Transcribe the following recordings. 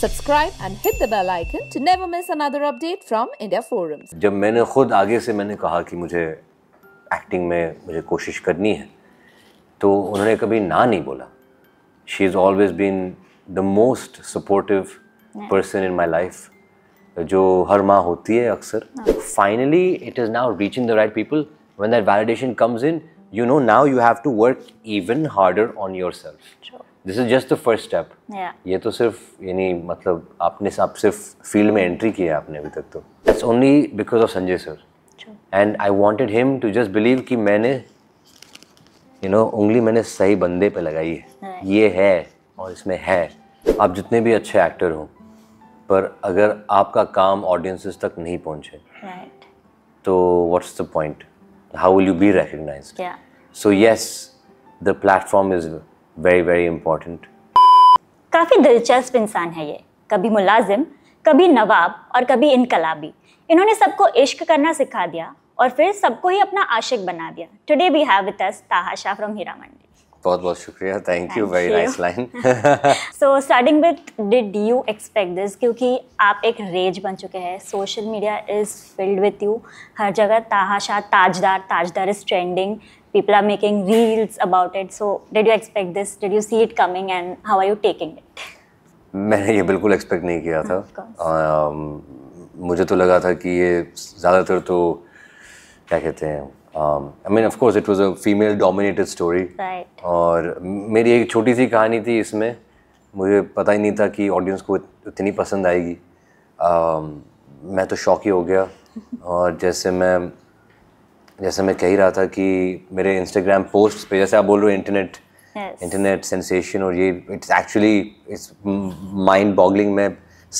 Subscribe and hit the bell icon to never miss another update from India forums जब मैंने खुद आगे से मैंने कहा कि मुझे एक्टिंग में मुझे कोशिश करनी है तो उन्होंने कभी ना नहीं बोला she is always been the most supportive person in my life जो हर माँ होती है अक्सर finally it is now reaching the right people when that validation comes in you know now you have to work even harder on yourself this is just the first step ये तो सिर्फ यानी मतलब आपने आप सिर्फ field में entry किया आपने अभी तक तो it's only because of Sanjay sir and I wanted him to just believe कि मैंने यू नो उंगली मैंने सही बंदे पे लगाई है right. ये है और इसमें है आप जितने भी अच्छे एक्टर हो पर अगर आपका काम ऑडियंसिस तक नहीं पहुंचे right. तो what's the point how will you be recognised so yes the platform is very very important काफ़ी दिलचस्प इंसान है ये कभी मुलाजिम कभी नवाब और कभी इनकलाबी इन्होंने सबको इश्क करना सिखा दिया और फिर सबको ही अपना आशिक बना दिया today we have with us Taha Shah from Heeramandi बहुत बहुत शुक्रिया thank you very nice line so starting with did you expect this क्योंकि आप एक रेज बन चुके हैं social media is filled with you हर जगह Taha Shah Taajdar Taajdar is trending people are making reels about it so did you expect this did you see it coming and how are you taking it मैंने ये बिल्कुल expect नहीं किया था um, मुझे तो लगा था कि ये ज़्यादातर तो क्या कहते हैं I mean of course it was a female dominated story और मेरी एक छोटी सी कहानी थी इसमें मुझे पता ही नहीं था कि ऑडियंस को इतनी पसंद आएगी um, मैं तो शौक ही हो गया और जैसे मैं जैसे मैं कह ही रहा था कि मेरे इंस्टाग्राम पोस्ट पे जैसे आप बोल रहे हो इंटरनेट इंटरनेट सेंसेशन और ये it's actually it's mind boggling मैं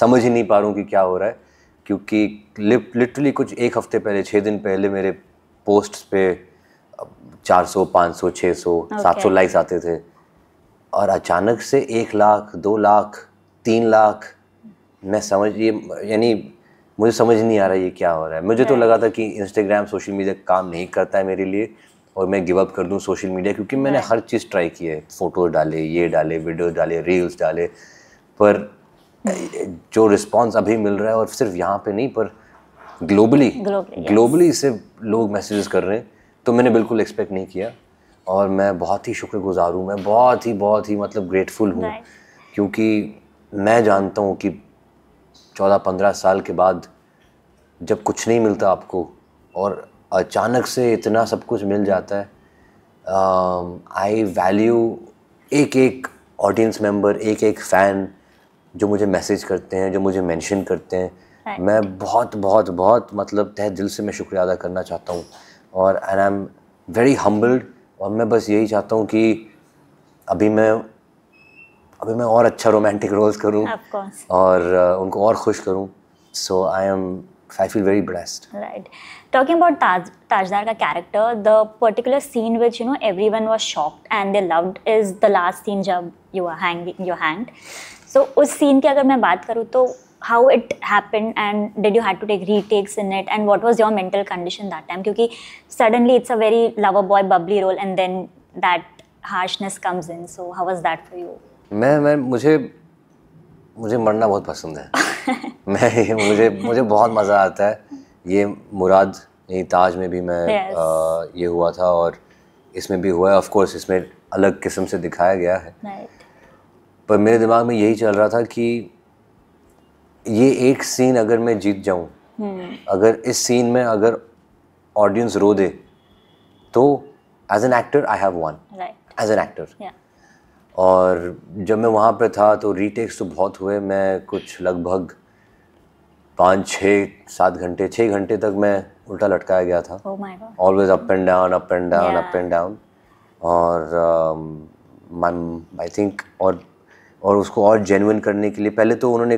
समझ ही नहीं पा रहा हूँ कि क्या हो रहा है क्योंकि लिटरली कुछ एक हफ्ते पहले छः दिन पहले मेरे पोस्ट पे सौ छः सौ सात सौ लाइक्स आते थे और अचानक से एक लाख दो लाख तीन लाख मैं समझ ये यानी मुझे समझ नहीं आ रहा ये क्या हो रहा है मुझे तो लगा था कि इंस्टाग्राम सोशल मीडिया काम नहीं करता है मेरे लिए और मैं गिव अप कर दूँ सोशल मीडिया क्योंकि मैंने हर चीज़ ट्राई की है फ़ोटोज़ डाले ये डाले वीडियो डाले रील्स डाले पर जो रिस्पॉन्स अभी मिल रहा है और सिर्फ यहाँ पर नहीं पर ग्लोबली ग्लोबली से लोग मैसेजेस कर रहे हैं तो मैंने बिल्कुल एक्सपेक्ट नहीं किया और मैं बहुत ही शुक्रगुजार हूँ मैं बहुत ही बहुत ही मतलब ग्रेटफुल हूँ क्योंकि मैं जानता हूँ कि चौदह पंद्रह साल के बाद जब कुछ नहीं मिलता आपको और अचानक से इतना सब कुछ मिल जाता है आई वैल्यू एक एक ऑडियंस मेंबर एक एक फ़ैन जो मुझे मैसेज करते हैं जो मुझे मेंशन करते हैं मैं बहुत बहुत बहुत मतलब तह दिल से मैं शुक्रिया अदा करना चाहता हूँ और आई एम वेरी हम्बल्ड और मैं बस यही चाहता हूँ कि अभी मैं अभी मैं और अच्छा रोमांटिक रोल्स करूँ और uh, उनको और खुश करूँ so I am I feel very blessed right talking about Taajdar का character the particular scene which you know every one was shocked and they loved is the last scene जब you are hang your hand so उस सीन की अगर मैं बात करूँ तो how it happen and did you have to take retakes in it and what was your mental condition that time क्योंकि suddenly it's a very love a boy bubbly role and then that harshness comes in so how was that for you मैं मैं मुझे मुझे मरना बहुत पसंद है मैं मुझे मुझे बहुत मज़ा आता है ये मुराद यही ताज में भी मैं yes. आ, ये हुआ था और इसमें भी हुआ है ऑफ कोर्स इसमें अलग किस्म से दिखाया गया है right. पर मेरे दिमाग में यही चल रहा था कि ये एक सीन अगर मैं जीत जाऊं hmm. अगर इस सीन में अगर ऑडियंस रो दे तो as an actor I have one as an actor और जब मैं वहाँ पे था तो रीटेक्स तो बहुत हुए मैं कुछ लगभग पाँच छः सात घंटे छः घंटे तक मैं उल्टा लटकाया गया था always up and down up and down up and down और आई uh, थिंक और और उसको और जेनुन करने के लिए पहले तो उन्होंने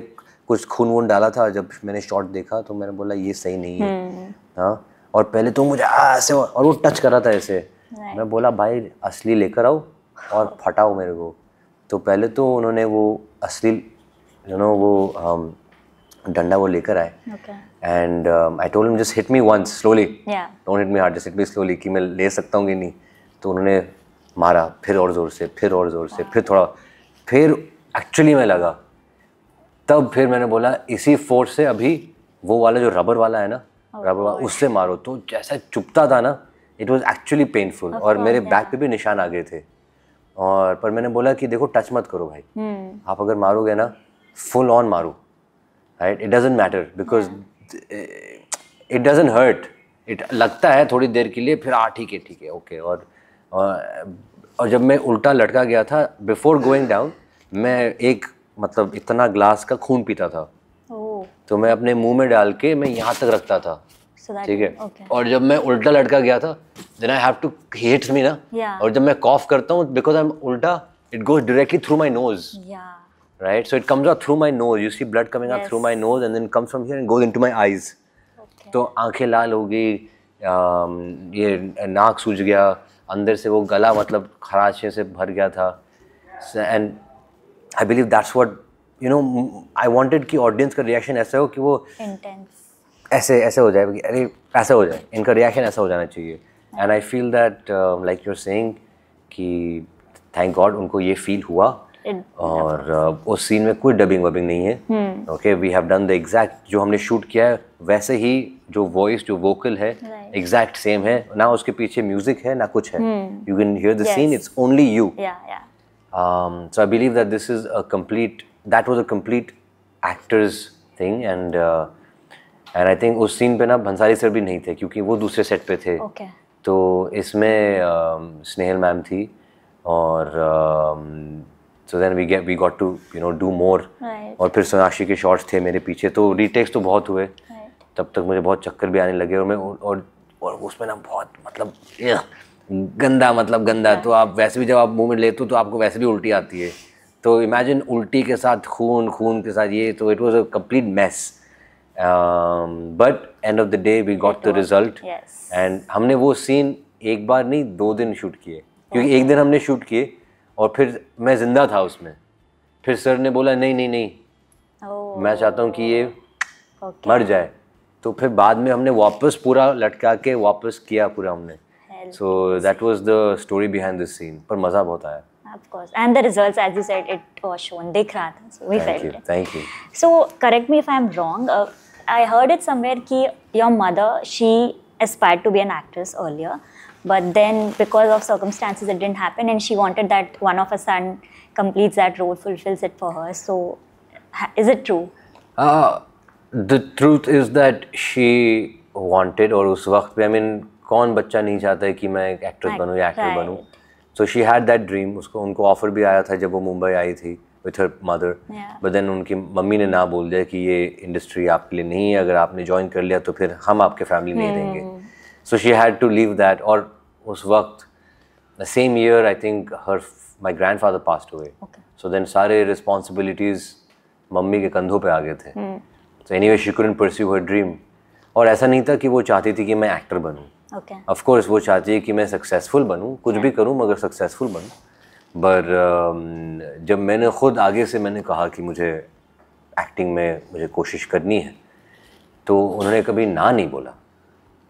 कुछ खून वून डाला था जब मैंने शॉट देखा तो मैंने बोला ये सही नहीं है hmm. हाँ और पहले तो मुझे ऐसे और वो टच करा था ऐसे मैं बोला भाई असली लेकर आओ और फटाओ मेरे को तो पहले तो उन्होंने वो असली यू नो वो um, डंडा वो लेकर आए and I told him just hit me once slowly don't hit me hard just hit me slowly कि मैं ले सकता हूँ कि नहीं तो उन्होंने मारा फिर और ज़ोर से फिर और ज़ोर से फिर थोड़ा फिर एक्चुअली मैं लगा तब फिर मैंने बोला इसी फोर्स से अभी वो वाला जो रबर वाला है ना रबर वाला उससे मारो तो जैसा चुपता था ना इट वॉज एक्चुअली पेनफुल और मेरे बैक पे भी निशान आ गए थे और पर मैंने बोला कि देखो टच मत करो भाई hmm. आप अगर मारोगे ना फुल ऑन मारो right it doesn't matter because it doesn't hurt it लगता है थोड़ी देर के लिए फिर हाँ ठीक है ठीक है ओके और और जब मैं उल्टा लटका गया था बिफोर गोइंग डाउन मैं एक मतलब इतना ग्लास का खून पीता था oh. तो मैं अपने मुंह में डाल के मैं यहाँ तक रखता था ठीक है और जब मैं उल्टा लटका गया था then I have to hate me ना और जब मैं कॉफ करता हूँ बिकॉज आई एम उल्टा it goes directly through my nose right so it comes out through my nose you see blood coming yes. out through my nose and then comes from here and goes into my eyes तो आंखें लाल हो गई um, ये नाक सूज गया अंदर से वो गला मतलब खराशे से भर गया था and I believe that's what you know I wanted कि ऑडियंस का रिएक्शन ऐसा हो कि वो intense. ऐसे ऐसे हो जाए अरे ऐसा हो जाए इनका रिएक्शन ऐसा हो जाना चाहिए and I feel that like your saying कि थैंक गॉड उनको ये फील हुआ और uh, उस सीन में कोई डबिंग वबिंग नहीं है okay we have done the exact जो हमने शूट किया है वैसे ही जो वॉइस जो वोकल है एग्जैक्ट right. सेम है ना उसके पीछे म्यूजिक है ना कुछ है you can hear the scene it's only you so I believe that this is a complete that was a complete actor's thing and and I think उस सीन पे ना भंसारी सर भी नहीं थे क्योंकि वो दूसरे सेट पे थे okay. तो इसमें uh, स्नेहल मैम थी और so then we we got to you know do more और फिर सोनाक्षी के शॉर्ट्स थे मेरे पीछे तो रीटेक्स तो बहुत हुए right. तब तक मुझे बहुत चक्कर भी आने लगे और मैं और, और उसमें ना बहुत मतलब गंदा मतलब गंदा right. तो आप वैसे भी जब आप मूवमेंट में लेते हो तो आपको वैसे भी उल्टी आती है तो इमेजिन उल्टी के साथ खून खून के साथ ये तो it was a complete mess um, but end of the day we got the result yes. and हमने वो सीन एक बार नहीं दो दिन शूट किए क्योंकि एक दिन हमने शूट किए और फिर मैं ज़िंदा था उसमें फिर सर ने बोला नहीं नहीं नहीं oh. मैं चाहता हूँ कि ये okay. मर जाए तो फिर बाद में हमने वापस पूरा लटका के वापस किया पूरा हमने so that was the story behind this scene पर मज़ा बहुत आया of course and the results as you said it was shown dekh raha tha so we thank felt you, it thank you so correct me if i am wrong uh, I heard it somewhere that your mother, she aspired to be an actress earlier, but then because of circumstances, it didn't happen, and she wanted that one of her son completes that role, fulfills it for her. So, is it true? Uh, the truth is that she wanted, or उस वक्त पे, I mean, कौन बच्चा नहीं चाहता है कि मैं एक्ट्रेस बनूँ या एक्टर बनूँ so she had that dream उसको उनको ऑफर भी आया था जब वो मुंबई आई थी with her mother but then उनकी मम्मी ने ना बोल दिया कि ये इंडस्ट्री आपके लिए नहीं है अगर आपने ज्वाइन कर लिया तो फिर हम आपके फैमिली नहीं देंगे so she had to leave that और उस वक्त the same year I think her my grandfather passed हुए सो देन सारे रिस्पॉन्सिबिलिटीज़ मम्मी के कंधों पर आ गए थे so anyway she couldn't pursue her dream और ऐसा नहीं था कि वो चाहती थी कि मैं एक्टर बनूँ ऑफकोर्स okay. वो चाहती है कि मैं सक्सेसफुल बनूँ कुछ yeah. भी करूँ मगर सक्सेसफुल बनूँ पर um, जब मैंने ख़ुद आगे से मैंने कहा कि मुझे एक्टिंग में मुझे कोशिश करनी है तो उन्होंने कभी ना नहीं बोला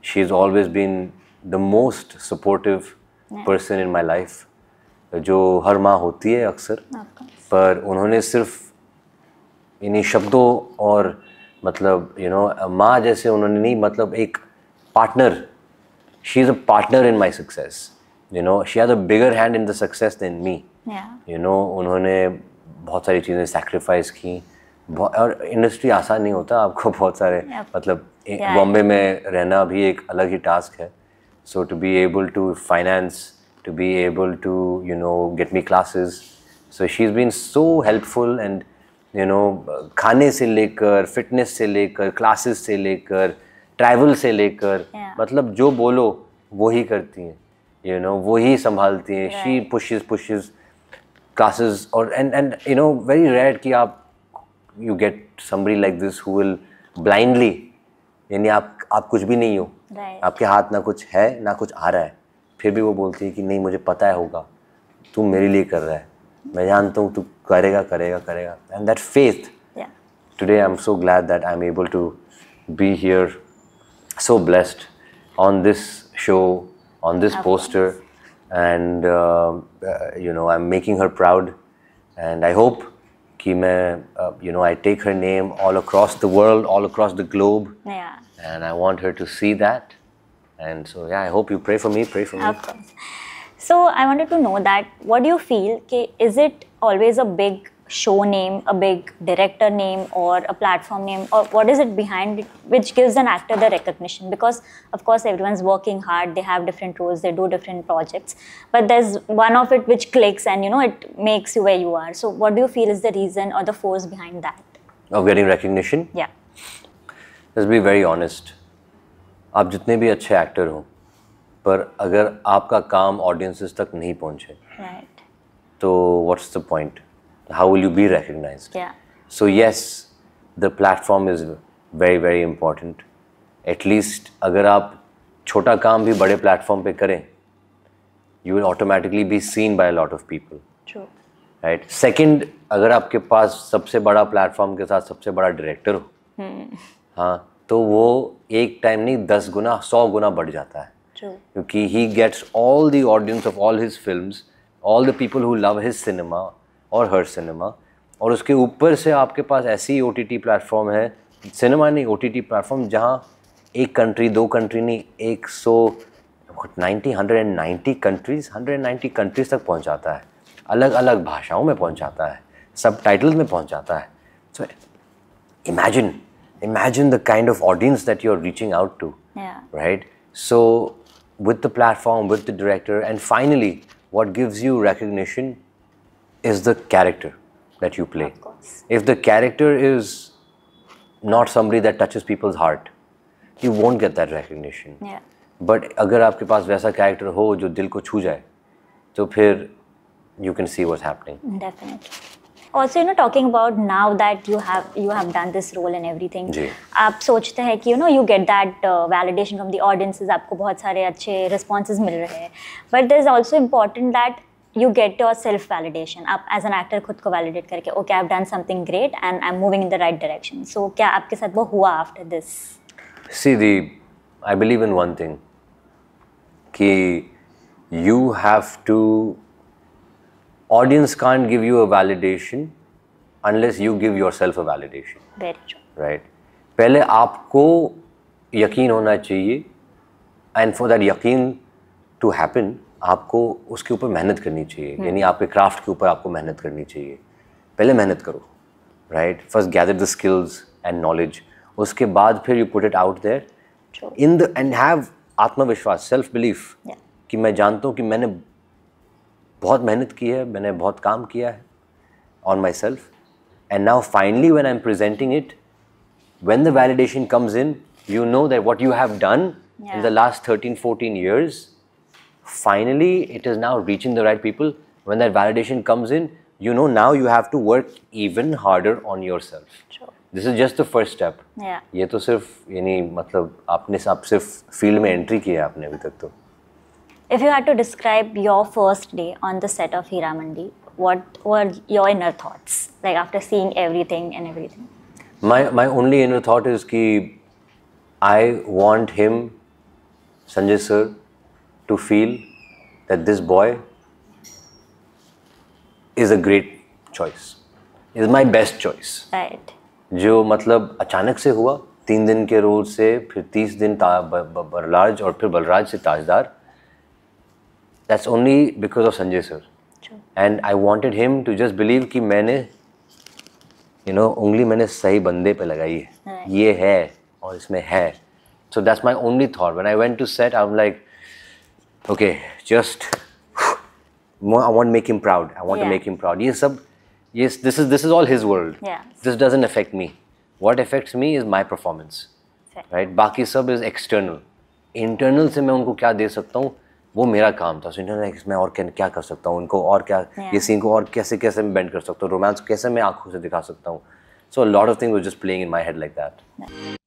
she is always been the most supportive person in my life जो हर माँ होती है अक्सर पर उन्होंने सिर्फ इन्हीं शब्दों और मतलब यू नो माँ जैसे उन्होंने नहीं मतलब एक partner she is a partner in my success you know she has a bigger hand in the success then me you know उन्होंने बहुत सारी चीज़ें सेक्रीफाइस की और इंडस्ट्री आसान नहीं होता आपको बहुत सारे मतलब, yeah. मतलब बॉम्बे में रहना भी एक अलग ही टास्क है so to be able to finance to be able to you know get me classes so she is been so helpful and you know खाने से लेकर फिटनेस से लेकर क्लासेस से लेकर ट्रैवल से लेकर yeah. मतलब जो बोलो वो ही करती हैं यू नो वो ही संभालती हैं शी पुशेस पुशेस क्लासेस और and and you know very rare कि आप you get somebody like this who will blindly यानी आप आप कुछ भी नहीं हो right. आपके हाथ ना कुछ है ना कुछ आ रहा है फिर भी वो बोलती है कि नहीं मुझे पता है होगा तू मेरे लिए कर रहा है मैं जानता हूँ तू करेगा करेगा करेगा and that faith today I am so glad that I am able to be here so blessed on this show on this poster, and uh, uh, you know I'm making her proud, and I hope कि uh, you know I take her name all across the world, all across the globe. Yeah. And I want her to see that. And so yeah, I hope you pray for me, pray for me. So I wanted to know that what do you feel? Ke, is it always a big show name, a big director name, or a platform name, or what is it behind it, which gives an actor the recognition? Because, of course, everyone's working hard, they have different roles, they do different projects, but there's one of it which clicks and you know it makes you where you are. So, what do you feel is the reason or the force behind that? Of getting recognition? Yeah. Let's be very honest. आप जितने भी अच्छे actor हो पर अगर आपका काम audiences तक नहीं पहुंचे right. तो what's the point how will you be recognized? Yeah. So yes, the platform is very very important. At least agar aap chhota kaam bhi bade platform pe kare you will automatically be seen by a lot of people. True. right. second agar aapke paas sabse bada platform ke sath sabse bada director ho hmm. ha तो वो एक time नहीं दस गुना सौ गुना बढ़ जाता है True. क्योंकि he gets all the audience of all his film all the people who love his cinema और हर सिनेमा और उसके ऊपर से आपके पास ऐसी ओ टी टी प्लेटफॉर्म है सिनेमा नहीं ओ टी टी प्लेटफॉर्म जहाँ एक कंट्री दो कंट्री नहीं एक सौ ninety hundred and ninety countries hundred and ninety countries तक पहुँचाता है अलग अलग भाषाओं में पहुँचाता है सब टाइटल में पहुँचाता है so imagine imagine the kind of audience that you are reaching out to right so with the platform with the director and finally what gives you recognition is the character that you play. If the character is not somebody that touches people's heart, you won't get that recognition. Yeah. But अगर आपके पास वैसा character हो जो दिल को छू जाए, तो फिर you can see what's happening. Definitely. Also, you know, talking about now that you have you have done this role and everything. जी. आप सोचते हैं कि you know you get that uh, validation from the audiences. आपको बहुत सारे अच्छे responses मिल रहे हैं. But there's also important that you get yourself validation आप एज एन एक्टर खुद को वैलिडेट करके okay I done something great and I am moving in the right direction so क्या आपके साथ वो हुआ after this see the I believe in one thing कि you have to audience can give you a validation unless you give yourself a validation right पहले आपको यकीन होना चाहिए एंड फॉर दैट यकीन टू हैपन आपको उसके ऊपर मेहनत करनी चाहिए हम्म। यानी आपके क्राफ्ट के ऊपर आपको मेहनत करनी चाहिए पहले मेहनत करो right first gather the skills and knowledge उसके बाद फिर you put it out there in the end have आत्मविश्वास सेल्फ बिलीफ कि मैं जानता हूँ कि मैंने बहुत मेहनत की है मैंने बहुत काम किया है on myself and now finally when I am presenting it when the validation comes in you know that what you have done in the last thirteen fourteen years finally it is now reaching the right people. When that validation comes in, you know now you have to work even harder on yourself. Sure. is just the first step. Step ये तो सिर्फ यानी मतलब आपने आप सिर्फ field में entry किया आपने अभी तक तो If you had to describe your first day on the set of Hira Mandi, what were your inner thoughts like after seeing everything and everything my my only inner thought is ki i want him sanjay sir to feel that this boy is a great choice is my best choice जो मतलब अचानक से हुआ तीन दिन के role से फिर तीस दिन बलराज और फिर बलराज से Tajdar that's only because of Sanjay sir and I wanted him to just believe कि मैंने यू नो उंगली मैंने सही बंदे पे लगाई है ये है और इसमें है so that's my only thought one I went to set I am like okay, just I want to make him proud. I want yeah. to make him proud. Yes, sub, yes, this is this is all his world. Yeah. This doesn't affect me. What affects me is my performance. Right. right? sub is external. Internal से मैं उनको क्या दे सकता हूँ वो मेरा काम था सो इंटरनल मैं और क्या कर सकता हूँ उनको और क्या yeah. ये सीन को और कैसे कैसे मैं बेंड कर सकता हूँ रोमांस कैसे मैं आंखों से दिखा सकता हूँ so lot of thing was just playing in my head like that